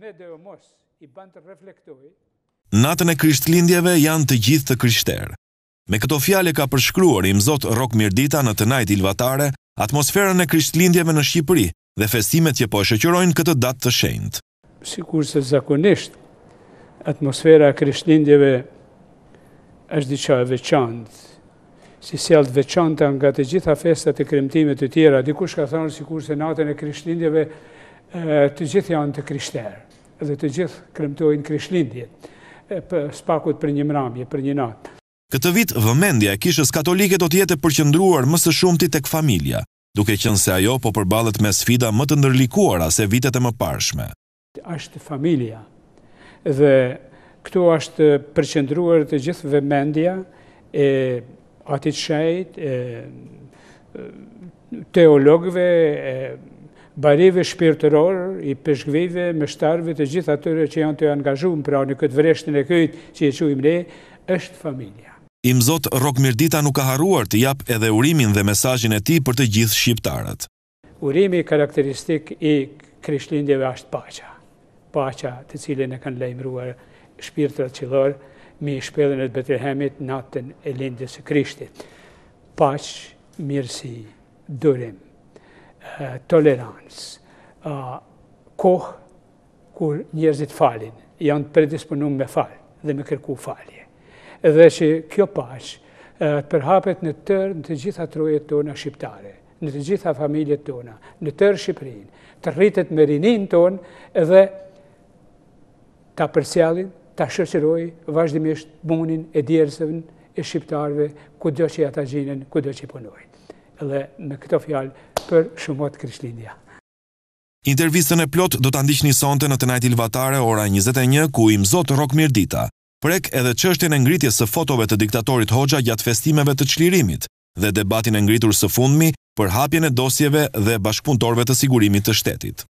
me dhe o mos i band të reflektoj. Natën e krishtlindjeve janë të gjithë të krishterë. Me këto fjale ka përshkruar i mëzot Rok Mirdita në të najt ilvatare, atmosferën e krishtlindjeve në Shqipëri dhe festimet që po shëqërojnë këtë datë të shendë. Sikur se zakonisht, atmosfera krishtlindjeve është diqa e veçantë, si sjallë veçanta nga të gjitha festat e kremtimet të tjera, dikush ka thonë sikur se natën e krishtlindjeve të gjithë janë të krishterë dhe të gjithë kremtojnë kryshlindje, për spakut për një mramje, për një natë. Këtë vit, vëmendja e kishës katolike do tjetë përqëndruar mësë shumë ti tek familja, duke qënë se ajo po përbalet me sfida më të ndërlikuara se vitet e më parshme. Ashtë familja dhe këtu ashtë përqëndruar të gjithë vëmendja e atit shajt, teologëve, e përqëndruar, bareve shpirtëror, i pëshgveve, mështarve, të gjithë atyre që janë të angazhumë, pra në këtë vreshtën e këjtë që i quim ne, është familja. Imzot Rokmirdita nuk ka haruar të japë edhe urimin dhe mesajin e ti për të gjithë shqiptarët. Urimi karakteristik i krishlindjeve ashtë pacha. Pacha të cilin e kanë lejmruar shpirtërat qëllor mi shpëllën e të Betrehemit natën e lindjes e krishtit. Pach, mirësi, durim. Eh, tolerancë, kohë kur njerëzit falin, janë predisponu me falë dhe me kërku falje. Edhe që kjo pashë të eh, përhapet në tërë në të gjitha trojet tona shqiptare, në të gjitha familjet tona, në tërë Shqiprin, të rritet me rinin tonë edhe të apërsialin, të shërqëroj vazhdimisht bunin e djerësëvën e shqiptarve, ku do që ata gjinën, ku do që i punojnë. Edhe me këto fjalë, për shumot kryshlindja. Intervistën e plot do të ndishtë sonte në të najti lvatare ora 21 ku im zotë rok Mirdita, Prek edhe qështjen e ngritjes së fotove të diktatorit Hoxha gjatë festimeve të qlirimit dhe debatin e ngritur së fundmi për hapjen e dosjeve dhe bashkëpuntorve të sigurimit të shtetit.